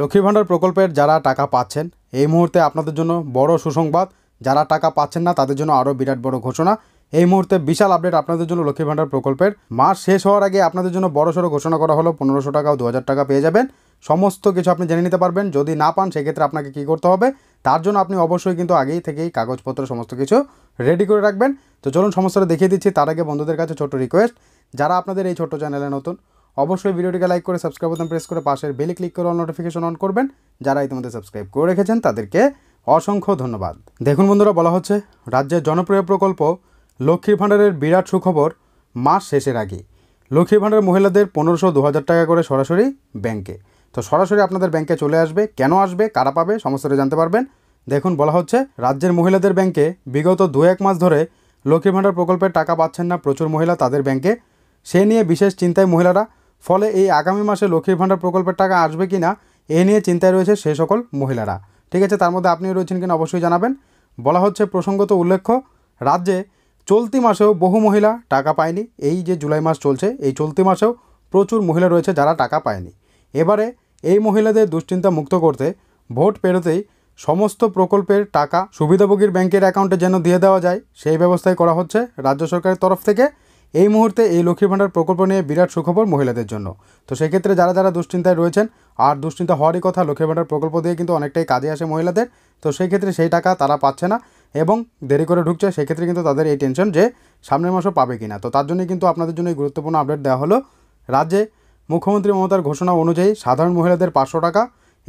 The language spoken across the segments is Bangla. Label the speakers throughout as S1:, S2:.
S1: লক্ষ্মীর ভাণ্ডার প্রকল্পের যারা টাকা পাচ্ছেন এই মুহূর্তে আপনাদের জন্য বড় সুসংবাদ যারা টাকা পাচ্ছেন না তাদের জন্য আরও বিরাট বড় ঘোষণা এই মুহূর্তে বিশাল আপডেট আপনাদের জন্য লক্ষ্মী ভাণ্ডার প্রকল্পের মাস শেষ হওয়ার আগে আপনাদের জন্য সড়ো ঘোষণা করা হলো পনেরোশো টাকা ও দু টাকা পেয়ে যাবেন সমস্ত কিছু আপনি জেনে নিতে পারবেন যদি না পান সেক্ষেত্রে আপনাকে কি করতে হবে তার জন্য আপনি অবশ্যই কিন্তু আগেই থেকেই কাগজপত্র সমস্ত কিছু রেডি করে রাখবেন তো চলুন সমস্যাটা দেখিয়ে দিচ্ছি তার আগে বন্ধুদের কাছে ছোট্ট রিকোয়েস্ট যারা আপনাদের এই ছোট্ট চ্যানেলে নতুন অবশ্যই ভিডিওটিকে লাইক করে সাবস্ক্রাইব বাটন প্রেস করে পাশের বেলে ক্লিক করে অল নোটিফিকেশন অন করবেন যারা ইতিমধ্যে সাবস্ক্রাইব করে রেখেছেন তাদেরকে অসংখ্য ধন্যবাদ দেখুন বন্ধুরা বলা হচ্ছে রাজ্যের জনপ্রিয় প্রকল্প লক্ষ্মীর ভাণ্ডারের বিরাট সুখবর মাস শেষের আগে লক্ষ্মীর ভাণ্ডার মহিলাদের পনেরোশো দু হাজার টাকা করে সরাসরি ব্যাংকে তো সরাসরি আপনাদের ব্যাংকে চলে আসবে কেন আসবে কারা পাবে সমস্তটা জানতে পারবেন দেখুন বলা হচ্ছে রাজ্যের মহিলাদের ব্যাংকে বিগত দু এক মাস ধরে লক্ষ্মীর ভাণ্ডার প্রকল্পের টাকা পাচ্ছেন না প্রচুর মহিলা তাদের ব্যাংকে সে নিয়ে বিশেষ চিন্তায় মহিলারা ফলে এই আগামী মাসে লক্ষ্মীর ভাণ্ডার প্রকল্পের টাকা আসবে কি না এ নিয়ে চিন্তায় রয়েছে সেই সকল মহিলারা ঠিক আছে তার মধ্যে আপনিও রয়েছেন কিনা অবশ্যই জানাবেন বলা হচ্ছে প্রসঙ্গত উল্লেখ্য রাজ্যে চলতি মাসেও বহু মহিলা টাকা পায়নি এই যে জুলাই মাস চলছে এই চলতি মাসেও প্রচুর মহিলা রয়েছে যারা টাকা পায়নি এবারে এই মহিলাদের দুশ্চিন্তা মুক্ত করতে ভোট পেরোতেই সমস্ত প্রকল্পের টাকা সুবিধাভোগীর ব্যাংকের অ্যাকাউন্টে যেন দিয়ে দেওয়া যায় সেই ব্যবস্থাই করা হচ্ছে রাজ্য সরকারের তরফ থেকে এই মুহূর্তে এই লক্ষ্মীর ভাণ্ডার প্রকল্প নিয়ে বিরাট সুখবর মহিলাদের জন্য তো সেক্ষেত্রে যারা যারা দুশ্চিন্তায় রয়েছেন আর দুশ্চিন্তা হওয়ারই কথা লক্ষ্মীর ভাণ্ডার প্রকল্প দিয়ে কিন্তু অনেকটাই কাজে আসে মহিলাদের তো সেই ক্ষেত্রে সেই টাকা তারা পাচ্ছে না এবং দেরি করে ঢুকছে সেক্ষেত্রে কিন্তু তাদের এই টেনশন যে সামনের মাসও পাবে কি না তো তার জন্যই কিন্তু আপনাদের জন্য এই গুরুত্বপূর্ণ আপডেট দেওয়া হলো রাজ্যে মুখ্যমন্ত্রী মমতার ঘোষণা অনুযায়ী সাধারণ মহিলাদের পাঁচশো টাকা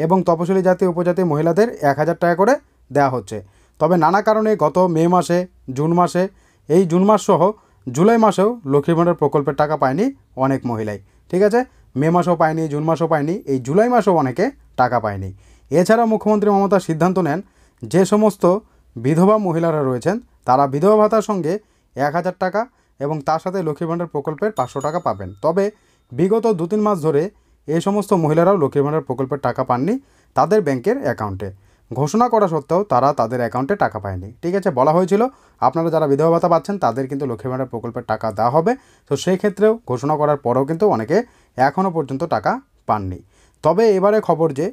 S1: এবং তপশিলি জাতি উপজাতি মহিলাদের এক হাজার টাকা করে দেওয়া হচ্ছে তবে নানা কারণে গত মে মাসে জুন মাসে এই জুন মাস সহ জুলাই মাসেও লক্ষ্মীর ভাণ্ডার প্রকল্পের টাকা পায়নি অনেক মহিলাই ঠিক আছে মে মাসও পায়নি জুন মাসও পায়নি এই জুলাই মাসেও অনেকে টাকা পায়নি এছাড়া মুখ্যমন্ত্রী মমতা সিদ্ধান্ত নেন যে সমস্ত বিধবা মহিলারা রয়েছেন তারা বিধবা ভাতার সঙ্গে এক হাজার টাকা এবং তার সাথে লক্ষ্মীর ভাণ্ডার প্রকল্পের পাঁচশো টাকা পাবেন তবে বিগত দু তিন মাস ধরে এই সমস্ত মহিলারাও লক্ষ্মীর ভাণ্ডার প্রকল্পের টাকা পাননি তাদের ব্যাংকের অ্যাকাউন্টে ঘোষণা করা সত্ত্বেও তারা তাদের অ্যাকাউন্টে টাকা পায়নি ঠিক আছে বলা হয়েছিল আপনারা যারা বিধবা ভাতা পাচ্ছেন তাদের কিন্তু লক্ষ্মী ভাণ্ডার প্রকল্পের টাকা দেওয়া হবে তো সেই ক্ষেত্রেও ঘোষণা করার পরেও কিন্তু অনেকে এখনও পর্যন্ত টাকা পাননি তবে এবারে খবর যে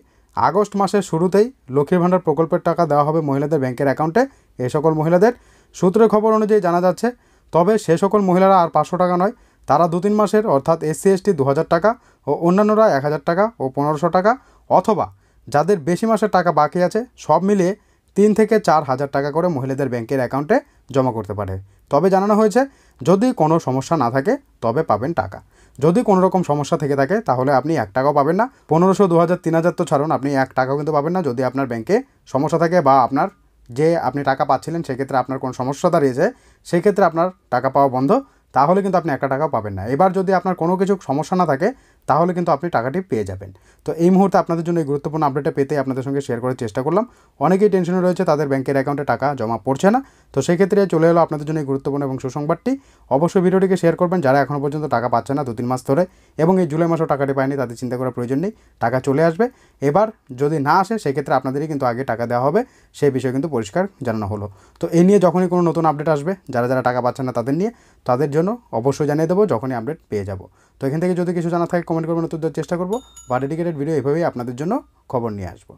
S1: আগস্ট মাসের শুরুতেই লক্ষ্মীর ভাণ্ডার প্রকল্পের টাকা দেওয়া হবে মহিলাদের ব্যাংকের অ্যাকাউন্টে এ সকল মহিলাদের সূত্রের খবর অনুযায়ী জানা যাচ্ছে তবে সে সকল মহিলারা আর পাঁচশো টাকা নয় তারা দু তিন মাসের অর্থাৎ এসসি এসটি দু টাকা ও অন্যান্যরা এক টাকা ও পনেরোশো টাকা অথবা যাদের বেশি মাসের টাকা বাকি আছে সব মিলিয়ে তিন থেকে চার হাজার টাকা করে মহিলাদের ব্যাংকের অ্যাকাউন্টে জমা করতে পারে তবে জানানো হয়েছে যদি কোনো সমস্যা না থাকে তবে পাবেন টাকা যদি কোনো রকম সমস্যা থেকে থাকে তাহলে আপনি এক টাকাও পাবেন না পনেরোশো দু হাজার তিন হাজার তো ছাড়ুন আপনি এক টাকাও কিন্তু পাবেন না যদি আপনার ব্যাংকে সমস্যা থাকে বা আপনার যে আপনি টাকা পাচ্ছিলেন সেক্ষেত্রে আপনার কোনো সমস্যা দাঁড়িয়েছে সেক্ষেত্রে আপনার টাকা পাওয়া বন্ধ তাহলে কিন্তু আপনি একটা টাকাও পাবেন না এবার যদি আপনার কোনো কিছু সমস্যা না থাকে তাহলে কিন্তু আপনি টাকাটি পেয়ে যাবেন তো এই মুহূর্তে আপনাদের জন্য এই গুরুত্বপূর্ণ আপডেটটা পেতে আপনাদের সঙ্গে শেয়ার করার চেষ্টা করলাম অনেকেই টেনশনে রয়েছে তাদের ব্যাংকের অ্যাকাউন্টে টাকা জমা পড়ছে না তো সেক্ষেত্রে চলে এলো আপনাদের জন্য এই গুরুত্বপূর্ণ এবং সুসংবাদটি অবশ্যই ভিডিওটিকে শেয়ার করবেন যারা এখনও পর্যন্ত টাকা পাচ্ছে না দু তিন মাস ধরে এবং এই জুলাই মাসেও টাকাটি পায়নি তাদের চিন্তা করার প্রয়োজন নেই টাকা চলে আসবে এবার যদি না আসে সেক্ষেত্রে আপনাদেরই কিন্তু আগে টাকা দেওয়া হবে সেই বিষয়ে কিন্তু পরিষ্কার জানানো হলো তো এই নিয়ে যখনই কোনো নতুন আপডেট আসবে যারা যারা টাকা পাচ্ছে না তাদের নিয়ে তাদের জন্য অবশ্যই জানিয়ে দেবো যখনই আপডেট পেয়ে যাব তো এখান থেকে যদি কিছু জানা থাকে কমেন্ট করবেন উত্তর দেওয়ার চেষ্টা করবো বা ডেডিকেটেড ভিডিও এভাবেই আপনাদের জন্য খবর নিয়ে আসবো